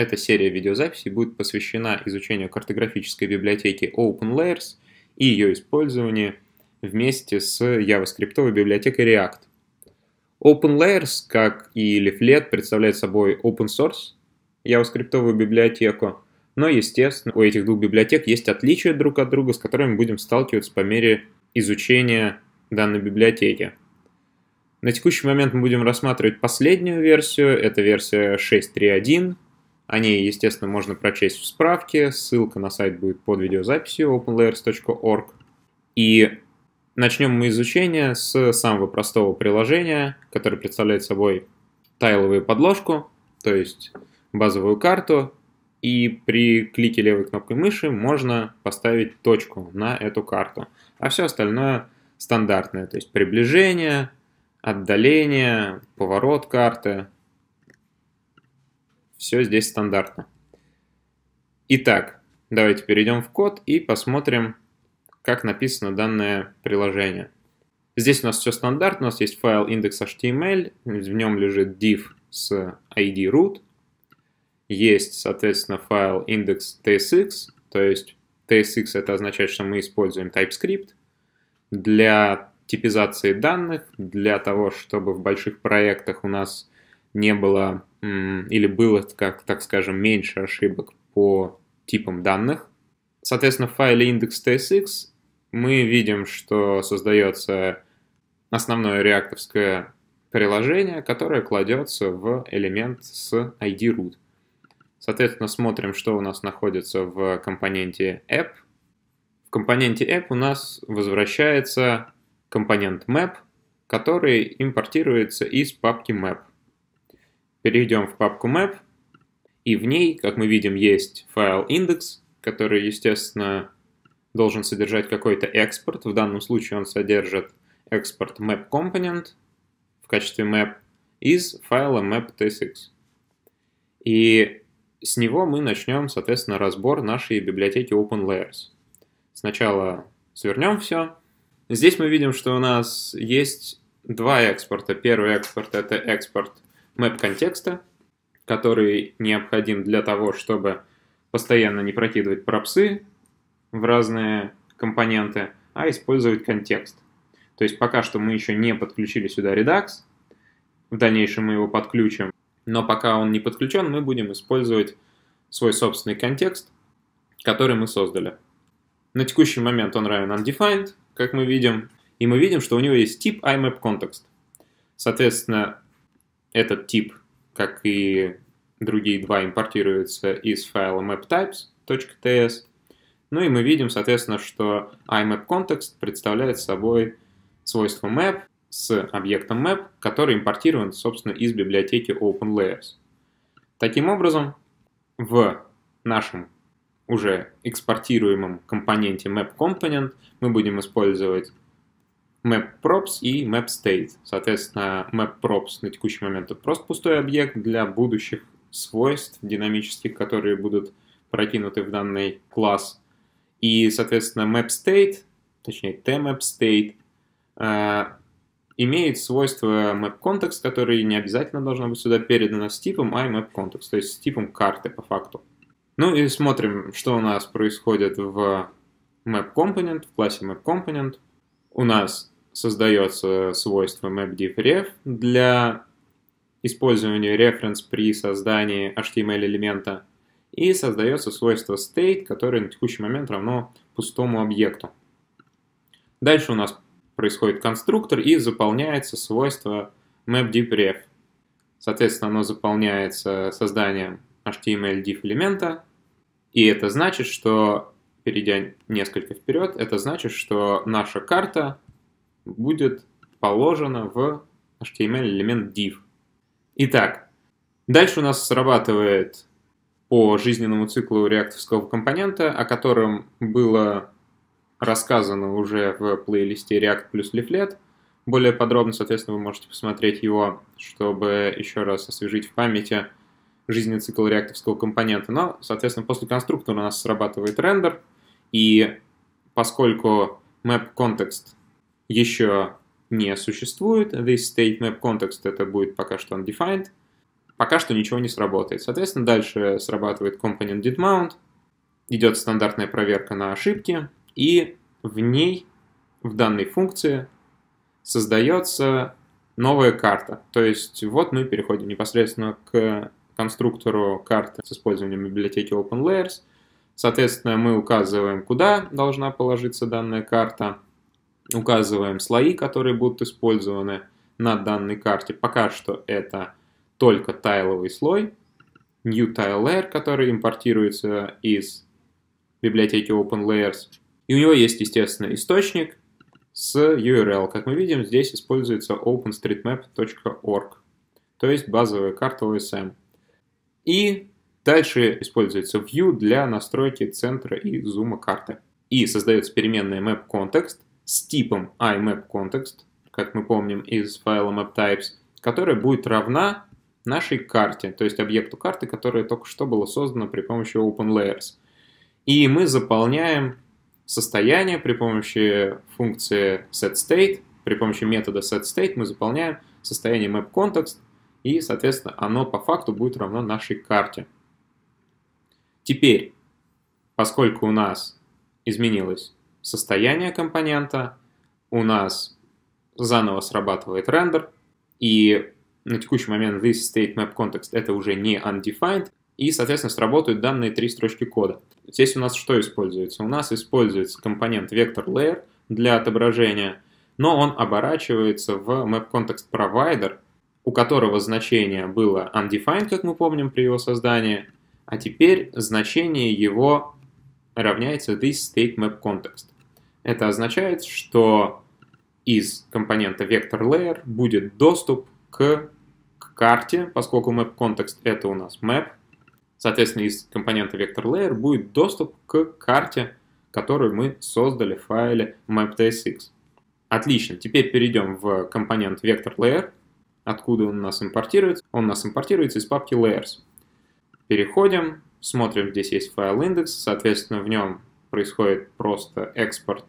Эта серия видеозаписей будет посвящена изучению картографической библиотеки OpenLayers и ее использованию вместе с JavaScript библиотекой React. OpenLayers, как и Leaflet, представляет собой open source JavaScript библиотеку, но, естественно, у этих двух библиотек есть отличия друг от друга, с которыми будем сталкиваться по мере изучения данной библиотеки. На текущий момент мы будем рассматривать последнюю версию, это версия 6.3.1, о ней, естественно, можно прочесть в справке, ссылка на сайт будет под видеозаписью openlayers.org. И начнем мы изучение с самого простого приложения, которое представляет собой тайловую подложку, то есть базовую карту, и при клике левой кнопкой мыши можно поставить точку на эту карту. А все остальное стандартное, то есть приближение, отдаление, поворот карты – все здесь стандартно. Итак, давайте перейдем в код и посмотрим, как написано данное приложение. Здесь у нас все стандартно, у нас есть файл index.html, в нем лежит div с id root, есть, соответственно, файл index.tsx, то есть TSX это означает, что мы используем TypeScript для типизации данных, для того, чтобы в больших проектах у нас не было или было, как, так скажем, меньше ошибок по типам данных. Соответственно, в файле index.tsx мы видим, что создается основное реактовское приложение, которое кладется в элемент с ID root. Соответственно, смотрим, что у нас находится в компоненте app. В компоненте app у нас возвращается компонент map, который импортируется из папки map перейдем в папку map, и в ней, как мы видим, есть файл index, который, естественно, должен содержать какой-то экспорт. В данном случае он содержит экспорт map component в качестве map из файла map.tsx. И с него мы начнем, соответственно, разбор нашей библиотеки OpenLayers. Сначала свернем все. Здесь мы видим, что у нас есть два экспорта. Первый экспорт — это экспорт мэп контекста, который необходим для того, чтобы постоянно не прокидывать пропсы в разные компоненты, а использовать контекст. То есть пока что мы еще не подключили сюда Redux, в дальнейшем мы его подключим, но пока он не подключен, мы будем использовать свой собственный контекст, который мы создали. На текущий момент он равен undefined, как мы видим, и мы видим, что у него есть тип IMAP context. Соответственно, этот тип, как и другие два, импортируется из файла maptypes.ts. Ну и мы видим, соответственно, что imapContext представляет собой свойство map с объектом map, который импортирован, собственно, из библиотеки OpenLayers. Таким образом, в нашем уже экспортируемом компоненте map component мы будем использовать map_props и map_state. Соответственно, map_props на текущий момент это просто пустой объект для будущих свойств динамических, которые будут прокинуты в данный класс. И, соответственно, map_state, точнее tmap_state, э, а, имеет свойство map_context, который не обязательно должно быть сюда передано с типом, а map_context, то есть с типом карты по факту. Ну и смотрим, что у нас происходит в map component, в классе map component. У нас создается свойство mapdiff.ref для использования reference при создании HTML-элемента, и создается свойство state, которое на текущий момент равно пустому объекту. Дальше у нас происходит конструктор и заполняется свойство mapDiffRef. Соответственно, оно заполняется созданием HTML diff элемента, и это значит, что, перейдя несколько вперед, это значит, что наша карта будет положено в HTML элемент div. Итак, дальше у нас срабатывает по жизненному циклу реактовского компонента, о котором было рассказано уже в плейлисте React плюс Leaflet. Более подробно, соответственно, вы можете посмотреть его, чтобы еще раз освежить в памяти жизненный цикл реактовского компонента. Но, соответственно, после конструктора у нас срабатывает рендер, и поскольку map контекст еще не существует. This state map context это будет пока что undefined. Пока что ничего не сработает. Соответственно, дальше срабатывает component didMount, идет стандартная проверка на ошибки, и в ней, в данной функции, создается новая карта. То есть вот мы переходим непосредственно к конструктору карты с использованием библиотеки OpenLayers. Соответственно, мы указываем, куда должна положиться данная карта – Указываем слои, которые будут использованы на данной карте. Пока что это только тайловый слой. New Tile Layer, который импортируется из библиотеки OpenLayers. И у него есть, естественно, источник с URL. Как мы видим, здесь используется openstreetmap.org, то есть базовая карта OSM. И дальше используется view для настройки центра и зума карты. И создается переменная map context, с типом imap как мы помним из файла maptypes, которая будет равна нашей карте, то есть объекту карты, которая только что была создана при помощи OpenLayers. И мы заполняем состояние при помощи функции setState, при помощи метода setState мы заполняем состояние mapContext, и, соответственно, оно по факту будет равно нашей карте. Теперь, поскольку у нас изменилось состояние компонента, у нас заново срабатывает рендер, и на текущий момент this state map context это уже не undefined, и, соответственно, сработают данные три строчки кода. Здесь у нас что используется? У нас используется компонент vector layer для отображения, но он оборачивается в map context provider, у которого значение было undefined, как мы помним, при его создании, а теперь значение его равняется this state map context. Это означает, что из компонента vector layer будет доступ к, к карте, поскольку map context это у нас map. Соответственно, из компонента vector layer будет доступ к карте, которую мы создали в файле map.tsx. Отлично, теперь перейдем в компонент vector layer, откуда он у нас импортируется. Он у нас импортируется из папки layers. Переходим, смотрим, здесь есть файл индекс, соответственно, в нем происходит просто экспорт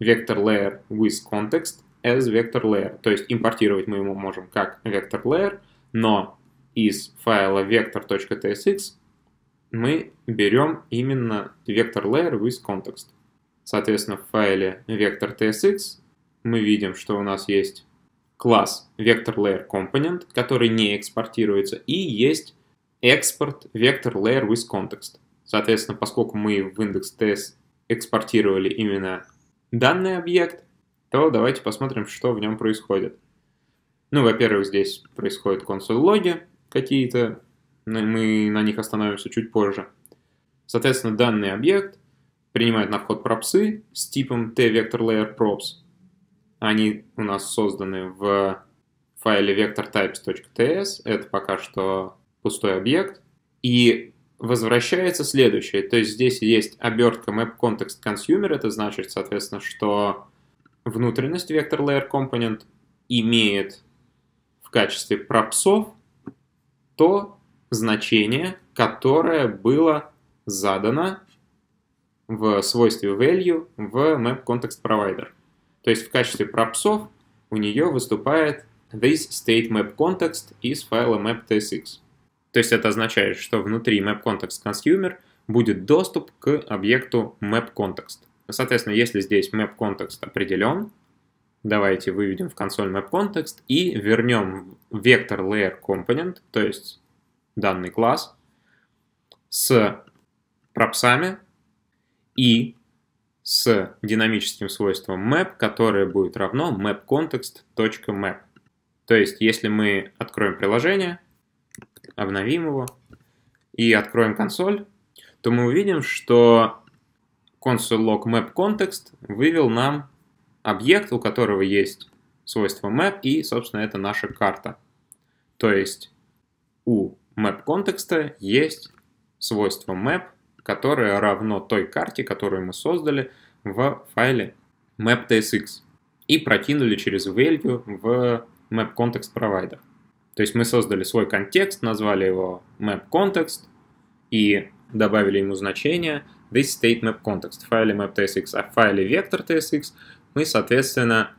vector layer with context as vector layer. То есть импортировать мы его можем как vector layer, но из файла vector.tsx мы берем именно vector layer with context. Соответственно, в файле vector.tsx мы видим, что у нас есть класс vector layer component, который не экспортируется, и есть экспорт, вектор, layer with context. Соответственно, поскольку мы в index.ts экспортировали именно данный объект, то давайте посмотрим, что в нем происходит. Ну, во-первых, здесь происходят консоль-логи какие-то, мы на них остановимся чуть позже. Соответственно, данный объект принимает на вход пропсы с типом t-vector-layer-props. Они у нас созданы в файле vector-types.ts. Это пока что пустой объект, и возвращается следующее. То есть здесь есть обертка map context consumer, это значит, соответственно, что внутренность vector layer component имеет в качестве пропсов то значение, которое было задано в свойстве value в map context provider. То есть в качестве пропсов у нее выступает this state map context из файла map.tsx. То есть это означает, что внутри MapContextConsumer будет доступ к объекту MapContext. Соответственно, если здесь MapContext определен, давайте выведем в консоль MapContext и вернем вектор layer component, то есть данный класс, с пропсами и с динамическим свойством map, которое будет равно mapContext.map. То есть, если мы откроем приложение, обновим его и откроем консоль, то мы увидим, что консоль console.log map context вывел нам объект, у которого есть свойство map, и, собственно, это наша карта. То есть у map контекста есть свойство map, которое равно той карте, которую мы создали в файле map.tsx и прокинули через value в map context provider. То есть мы создали свой контекст, назвали его map context и добавили ему значение this state map context в файле map.tsx, а в файле vector.tsx мы, соответственно,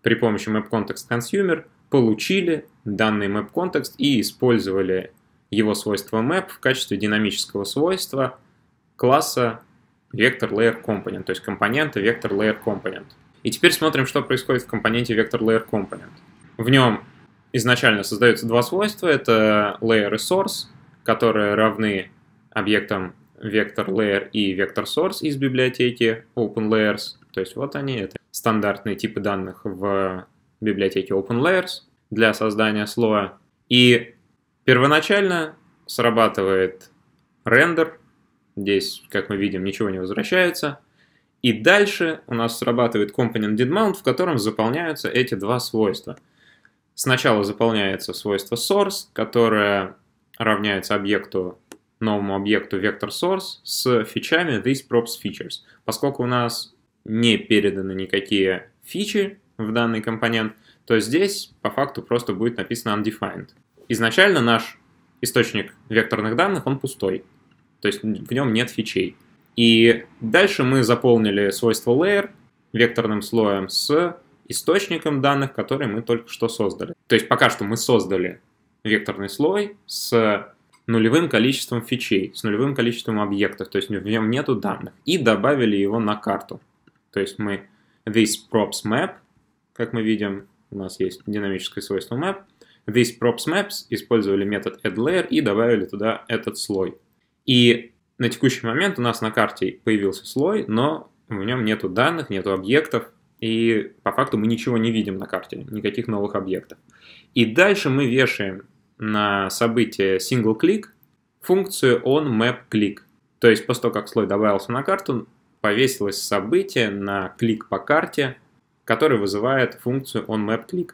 при помощи map context consumer получили данный map context и использовали его свойство map в качестве динамического свойства класса vector layer component, то есть компонента vector layer component. И теперь смотрим, что происходит в компоненте vector layer component. В нем изначально создаются два свойства. Это layer и source, которые равны объектам vector layer и vector source из библиотеки OpenLayers. То есть вот они, это стандартные типы данных в библиотеке OpenLayers для создания слоя. И первоначально срабатывает рендер. Здесь, как мы видим, ничего не возвращается. И дальше у нас срабатывает component didMount, в котором заполняются эти два свойства – Сначала заполняется свойство source, которое равняется объекту, новому объекту vector source с фичами this props features. Поскольку у нас не переданы никакие фичи в данный компонент, то здесь по факту просто будет написано undefined. Изначально наш источник векторных данных, он пустой, то есть в нем нет фичей. И дальше мы заполнили свойство layer векторным слоем с источником данных, который мы только что создали. То есть пока что мы создали векторный слой с нулевым количеством фичей, с нулевым количеством объектов, то есть в нем нету данных, и добавили его на карту. То есть мы this props map, как мы видим, у нас есть динамическое свойство map, this props maps использовали метод addLayer и добавили туда этот слой. И на текущий момент у нас на карте появился слой, но в нем нету данных, нету объектов, и по факту мы ничего не видим на карте, никаких новых объектов. И дальше мы вешаем на событие single click функцию on map click, То есть после того, как слой добавился на карту, повесилось событие на клик по карте, который вызывает функцию on map click.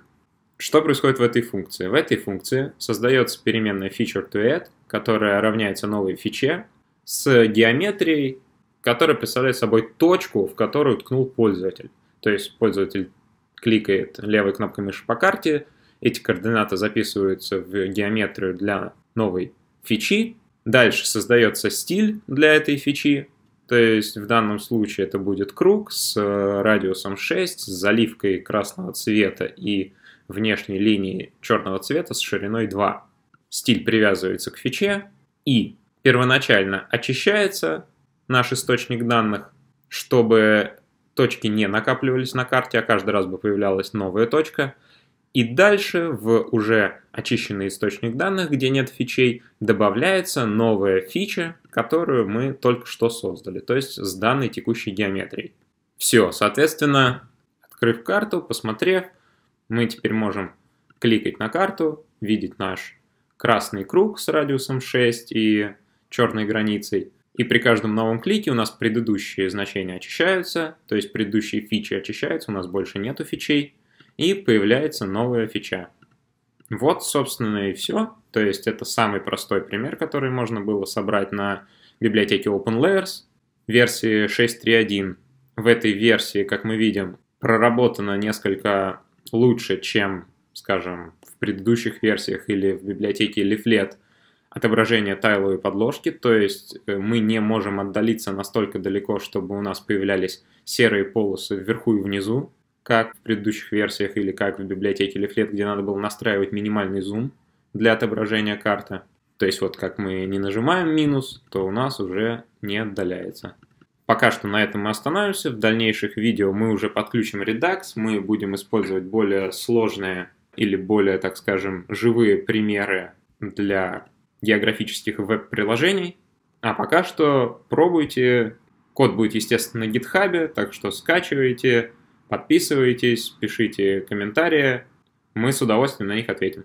Что происходит в этой функции? В этой функции создается переменная feature-to-add, которая равняется новой фиче с геометрией, которая представляет собой точку, в которую ткнул пользователь. То есть пользователь кликает левой кнопкой мыши по карте, эти координаты записываются в геометрию для новой фичи, дальше создается стиль для этой фичи, то есть в данном случае это будет круг с э, радиусом 6, с заливкой красного цвета и внешней линией черного цвета с шириной 2. Стиль привязывается к фиче и первоначально очищается наш источник данных, чтобы точки не накапливались на карте, а каждый раз бы появлялась новая точка. И дальше в уже очищенный источник данных, где нет фичей, добавляется новая фича, которую мы только что создали, то есть с данной текущей геометрией. Все, соответственно, открыв карту, посмотрев, мы теперь можем кликать на карту, видеть наш красный круг с радиусом 6 и черной границей – и при каждом новом клике у нас предыдущие значения очищаются, то есть предыдущие фичи очищаются, у нас больше нету фичей, и появляется новая фича. Вот, собственно, и все. То есть это самый простой пример, который можно было собрать на библиотеке OpenLayers версии 6.3.1. В этой версии, как мы видим, проработано несколько лучше, чем, скажем, в предыдущих версиях или в библиотеке Leaflet отображение тайловой подложки, то есть э, мы не можем отдалиться настолько далеко, чтобы у нас появлялись серые полосы вверху и внизу, как в предыдущих версиях или как в библиотеке Leaflet, где надо было настраивать минимальный зум для отображения карты. То есть вот как мы не нажимаем минус, то у нас уже не отдаляется. Пока что на этом мы остановимся. В дальнейших видео мы уже подключим Redux, мы будем использовать более сложные или более, так скажем, живые примеры для географических веб-приложений. А пока что пробуйте. Код будет, естественно, на гитхабе, так что скачивайте, подписывайтесь, пишите комментарии. Мы с удовольствием на них ответим.